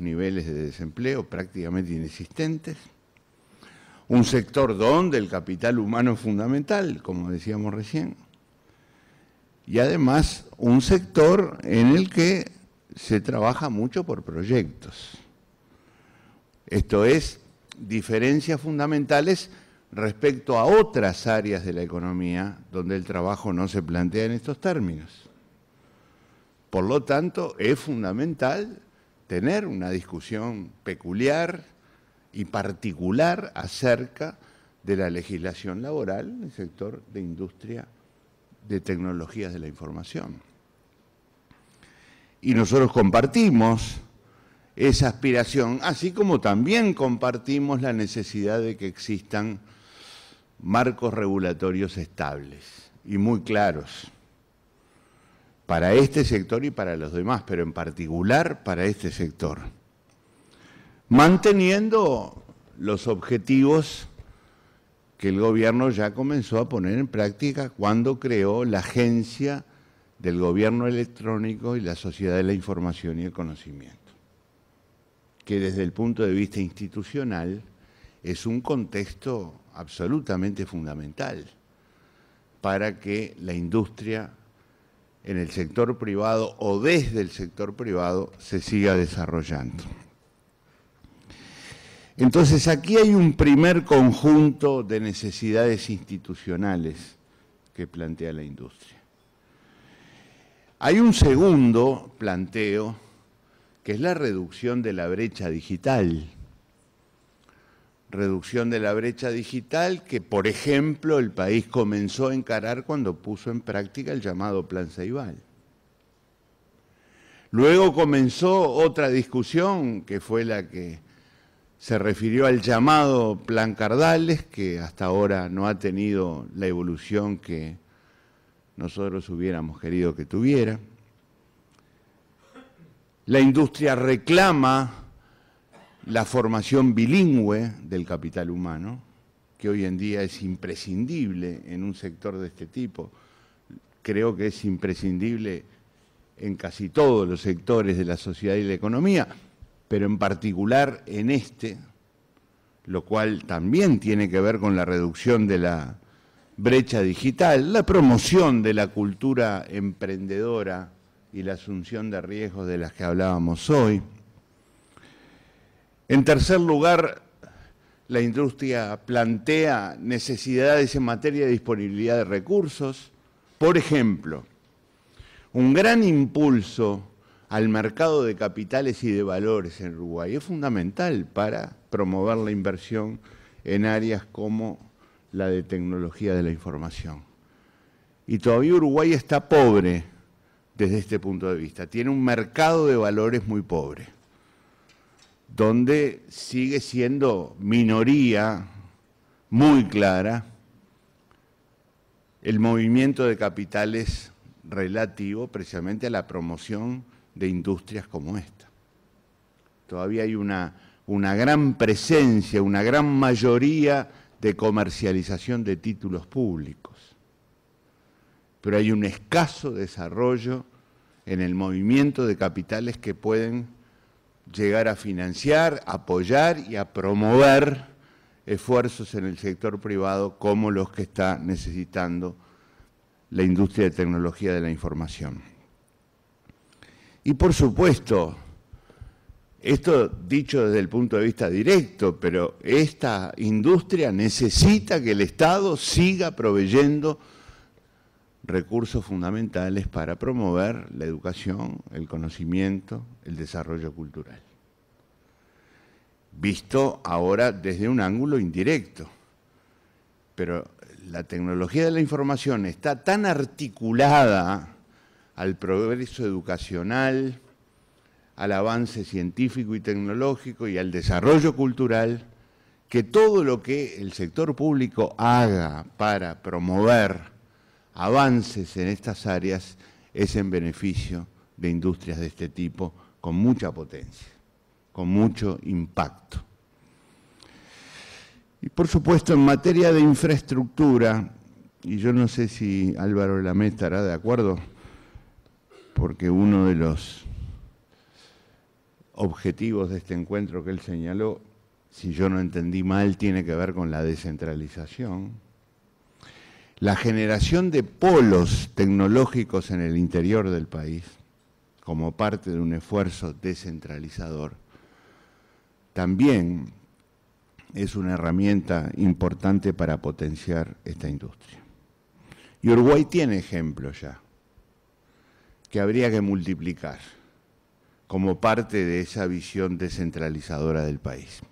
niveles de desempleo prácticamente inexistentes, un sector donde el capital humano es fundamental, como decíamos recién, y además un sector en el que se trabaja mucho por proyectos. Esto es diferencias fundamentales respecto a otras áreas de la economía donde el trabajo no se plantea en estos términos. Por lo tanto, es fundamental tener una discusión peculiar y particular acerca de la legislación laboral en el sector de industria de tecnologías de la información. Y nosotros compartimos esa aspiración, así como también compartimos la necesidad de que existan marcos regulatorios estables y muy claros para este sector y para los demás, pero en particular para este sector. Manteniendo los objetivos que el gobierno ya comenzó a poner en práctica cuando creó la agencia del gobierno electrónico y la sociedad de la información y el conocimiento, que desde el punto de vista institucional es un contexto absolutamente fundamental para que la industria en el sector privado o desde el sector privado se siga desarrollando. Entonces aquí hay un primer conjunto de necesidades institucionales que plantea la industria. Hay un segundo planteo que es la reducción de la brecha digital reducción de la brecha digital que, por ejemplo, el país comenzó a encarar cuando puso en práctica el llamado Plan Ceibal. Luego comenzó otra discusión que fue la que se refirió al llamado Plan Cardales, que hasta ahora no ha tenido la evolución que nosotros hubiéramos querido que tuviera. La industria reclama la formación bilingüe del capital humano, que hoy en día es imprescindible en un sector de este tipo. Creo que es imprescindible en casi todos los sectores de la sociedad y la economía, pero en particular en este, lo cual también tiene que ver con la reducción de la brecha digital, la promoción de la cultura emprendedora y la asunción de riesgos de las que hablábamos hoy. En tercer lugar, la industria plantea necesidades en materia de disponibilidad de recursos. Por ejemplo, un gran impulso al mercado de capitales y de valores en Uruguay es fundamental para promover la inversión en áreas como la de tecnología de la información. Y todavía Uruguay está pobre desde este punto de vista. Tiene un mercado de valores muy pobre donde sigue siendo minoría muy clara el movimiento de capitales relativo precisamente a la promoción de industrias como esta. Todavía hay una, una gran presencia, una gran mayoría de comercialización de títulos públicos, pero hay un escaso desarrollo en el movimiento de capitales que pueden llegar a financiar, apoyar y a promover esfuerzos en el sector privado como los que está necesitando la industria de tecnología de la información. Y por supuesto, esto dicho desde el punto de vista directo, pero esta industria necesita que el Estado siga proveyendo recursos fundamentales para promover la educación, el conocimiento, el desarrollo cultural. Visto ahora desde un ángulo indirecto, pero la tecnología de la información está tan articulada al progreso educacional, al avance científico y tecnológico y al desarrollo cultural, que todo lo que el sector público haga para promover avances en estas áreas es en beneficio de industrias de este tipo con mucha potencia, con mucho impacto. Y por supuesto, en materia de infraestructura, y yo no sé si Álvaro Lamé estará de acuerdo, porque uno de los objetivos de este encuentro que él señaló, si yo no entendí mal, tiene que ver con la descentralización, la generación de polos tecnológicos en el interior del país, como parte de un esfuerzo descentralizador, también es una herramienta importante para potenciar esta industria. Y Uruguay tiene ejemplos ya, que habría que multiplicar como parte de esa visión descentralizadora del país.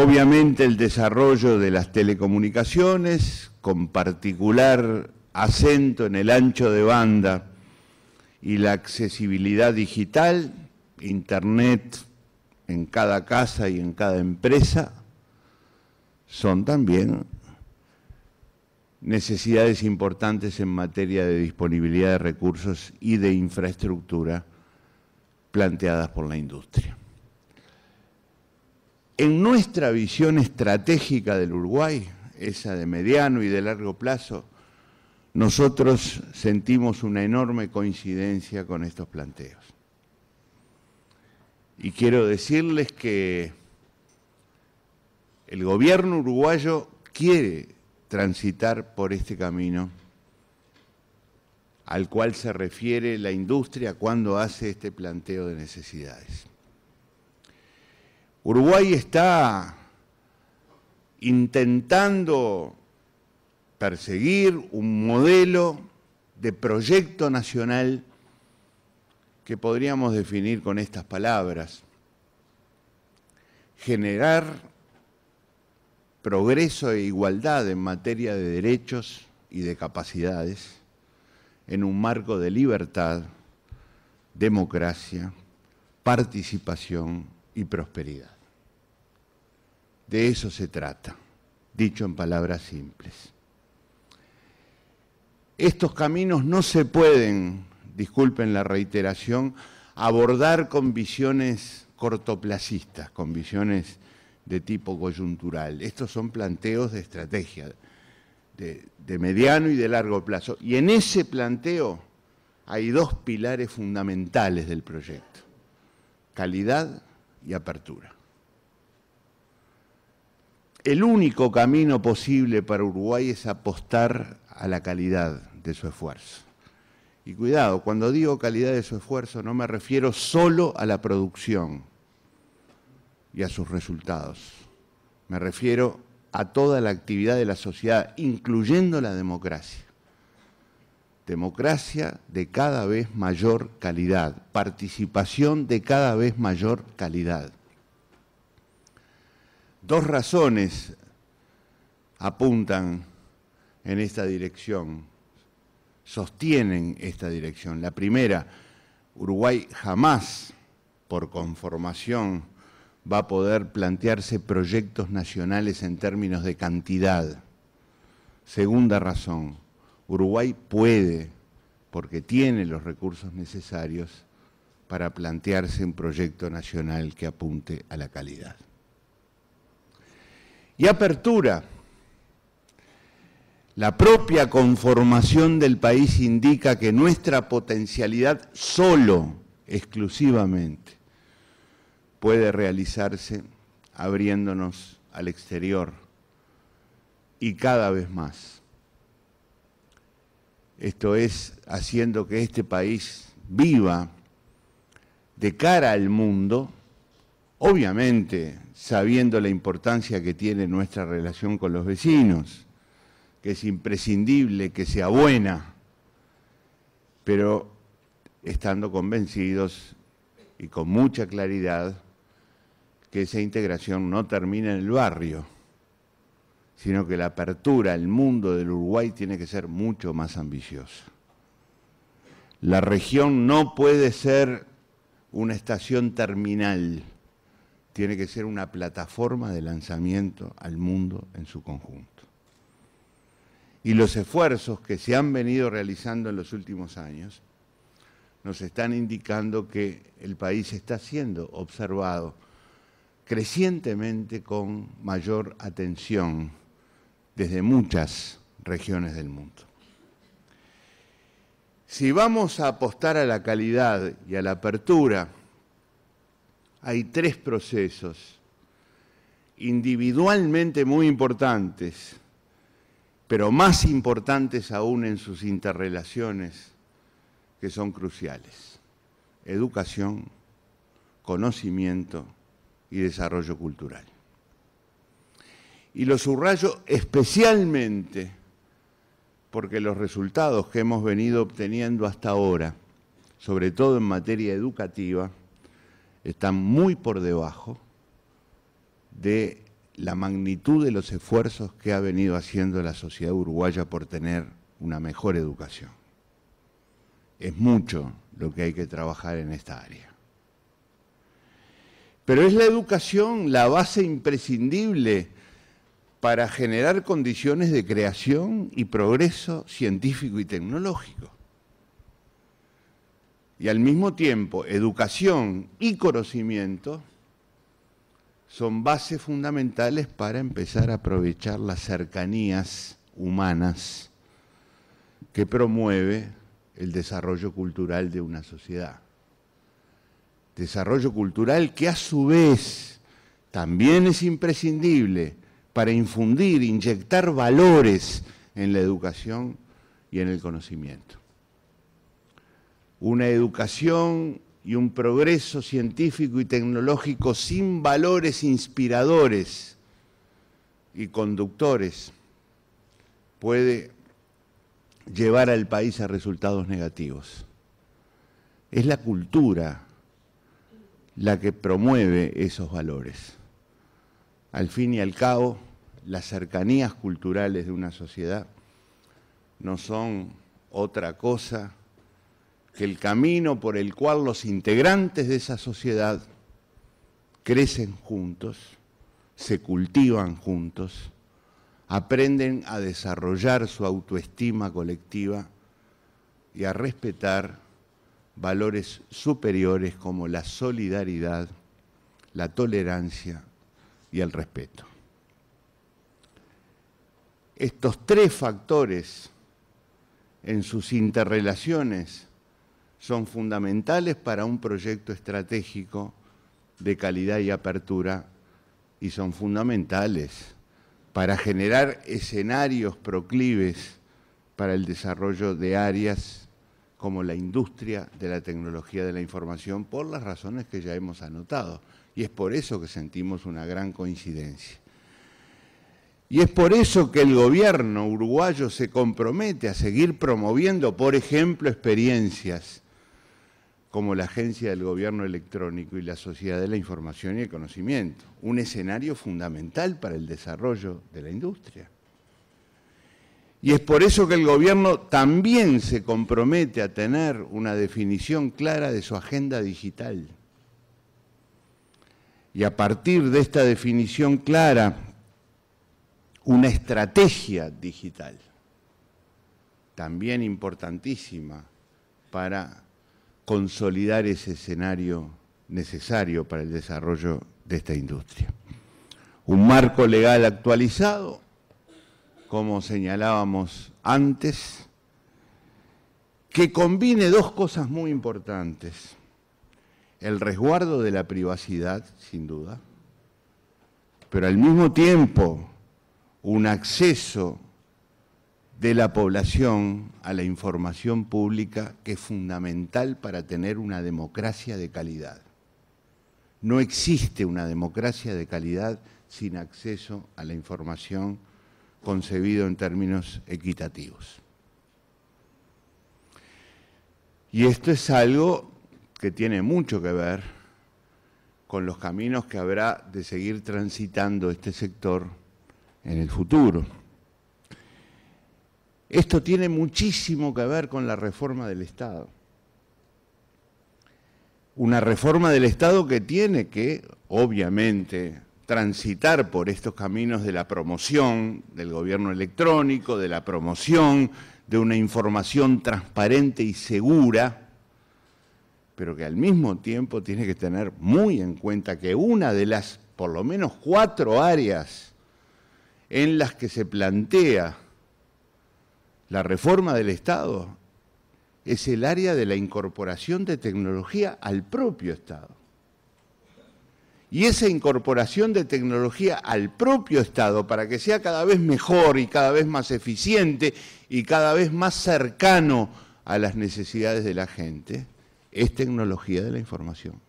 Obviamente el desarrollo de las telecomunicaciones, con particular acento en el ancho de banda y la accesibilidad digital, Internet en cada casa y en cada empresa, son también necesidades importantes en materia de disponibilidad de recursos y de infraestructura planteadas por la industria. En nuestra visión estratégica del Uruguay, esa de mediano y de largo plazo, nosotros sentimos una enorme coincidencia con estos planteos. Y quiero decirles que el gobierno uruguayo quiere transitar por este camino al cual se refiere la industria cuando hace este planteo de necesidades. Uruguay está intentando perseguir un modelo de proyecto nacional que podríamos definir con estas palabras. Generar progreso e igualdad en materia de derechos y de capacidades en un marco de libertad, democracia, participación y prosperidad. De eso se trata, dicho en palabras simples. Estos caminos no se pueden, disculpen la reiteración, abordar con visiones cortoplacistas, con visiones de tipo coyuntural. Estos son planteos de estrategia, de, mediano y de largo plazo. Y en ese planteo hay dos pilares fundamentales del proyecto, calidad y apertura. El único camino posible para Uruguay es apostar a la calidad de su esfuerzo. Y cuidado, cuando digo calidad de su esfuerzo no me refiero solo a la producción y a sus resultados. Me refiero a toda la actividad de la sociedad, incluyendo la democracia democracia de cada vez mayor calidad, participación de cada vez mayor calidad. Dos razones apuntan en esta dirección, sostienen esta dirección. La primera, Uruguay jamás, por conformación, va a poder plantearse proyectos nacionales en términos de cantidad. Segunda razón, Uruguay puede, porque tiene los recursos necesarios para plantearse un proyecto nacional que apunte a la calidad. Y apertura. La propia conformación del país indica que nuestra potencialidad solo, exclusivamente, puede realizarse abriéndonos al exterior y cada vez más esto es haciendo que este país viva de cara al mundo, obviamente sabiendo la importancia que tiene nuestra relación con los vecinos, que es imprescindible que sea buena, pero estando convencidos y con mucha claridad que esa integración no termina en el barrio sino que la apertura al mundo del Uruguay tiene que ser mucho más ambiciosa. La región no puede ser una estación terminal, tiene que ser una plataforma de lanzamiento al mundo en su conjunto. Y los esfuerzos que se han venido realizando en los últimos años nos están indicando que el país está siendo observado crecientemente con mayor atención desde muchas regiones del mundo. Si vamos a apostar a la calidad y a la apertura, hay tres procesos individualmente muy importantes, pero más importantes aún en sus interrelaciones, que son cruciales. Educación, conocimiento y desarrollo cultural. Y lo subrayo especialmente porque los resultados que hemos venido obteniendo hasta ahora, sobre todo en materia educativa, están muy por debajo de la magnitud de los esfuerzos que ha venido haciendo la sociedad uruguaya por tener una mejor educación. Es mucho lo que hay que trabajar en esta área. Pero es la educación la base imprescindible para generar condiciones de creación y progreso científico y tecnológico. Y al mismo tiempo, educación y conocimiento son bases fundamentales para empezar a aprovechar las cercanías humanas que promueve el desarrollo cultural de una sociedad. Desarrollo cultural que a su vez también es imprescindible para infundir, inyectar valores en la educación y en el conocimiento. Una educación y un progreso científico y tecnológico sin valores inspiradores y conductores puede llevar al país a resultados negativos. Es la cultura la que promueve esos valores. Al fin y al cabo, las cercanías culturales de una sociedad no son otra cosa que el camino por el cual los integrantes de esa sociedad crecen juntos, se cultivan juntos, aprenden a desarrollar su autoestima colectiva y a respetar valores superiores como la solidaridad, la tolerancia y al respeto. Estos tres factores en sus interrelaciones son fundamentales para un proyecto estratégico de calidad y apertura y son fundamentales para generar escenarios proclives para el desarrollo de áreas como la industria de la tecnología de la información por las razones que ya hemos anotado. Y es por eso que sentimos una gran coincidencia. Y es por eso que el gobierno uruguayo se compromete a seguir promoviendo, por ejemplo, experiencias como la Agencia del Gobierno Electrónico y la Sociedad de la Información y el Conocimiento, un escenario fundamental para el desarrollo de la industria. Y es por eso que el gobierno también se compromete a tener una definición clara de su agenda digital y a partir de esta definición clara, una estrategia digital, también importantísima para consolidar ese escenario necesario para el desarrollo de esta industria. Un marco legal actualizado, como señalábamos antes, que combine dos cosas muy importantes el resguardo de la privacidad, sin duda, pero al mismo tiempo un acceso de la población a la información pública que es fundamental para tener una democracia de calidad. No existe una democracia de calidad sin acceso a la información concebido en términos equitativos. Y esto es algo que tiene mucho que ver con los caminos que habrá de seguir transitando este sector en el futuro. Esto tiene muchísimo que ver con la reforma del Estado. Una reforma del Estado que tiene que, obviamente, transitar por estos caminos de la promoción del gobierno electrónico, de la promoción de una información transparente y segura, pero que al mismo tiempo tiene que tener muy en cuenta que una de las por lo menos cuatro áreas en las que se plantea la reforma del Estado es el área de la incorporación de tecnología al propio Estado. Y esa incorporación de tecnología al propio Estado para que sea cada vez mejor y cada vez más eficiente y cada vez más cercano a las necesidades de la gente, es tecnología de la información.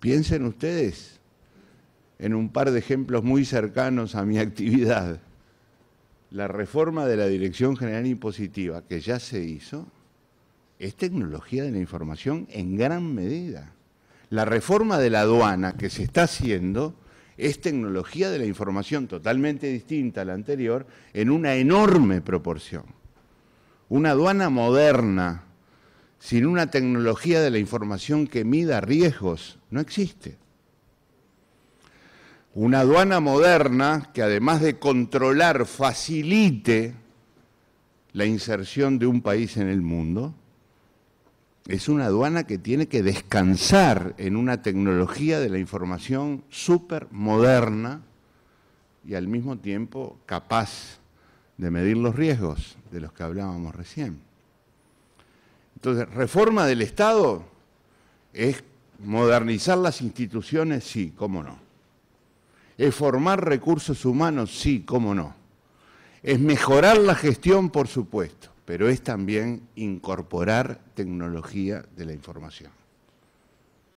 Piensen ustedes en un par de ejemplos muy cercanos a mi actividad. La reforma de la Dirección General Impositiva que ya se hizo es tecnología de la información en gran medida. La reforma de la aduana que se está haciendo es tecnología de la información totalmente distinta a la anterior en una enorme proporción. Una aduana moderna sin una tecnología de la información que mida riesgos, no existe. Una aduana moderna que además de controlar, facilite la inserción de un país en el mundo, es una aduana que tiene que descansar en una tecnología de la información súper moderna y al mismo tiempo capaz de medir los riesgos de los que hablábamos recién. Entonces, reforma del Estado es modernizar las instituciones, sí, cómo no. Es formar recursos humanos, sí, cómo no. Es mejorar la gestión, por supuesto, pero es también incorporar tecnología de la información.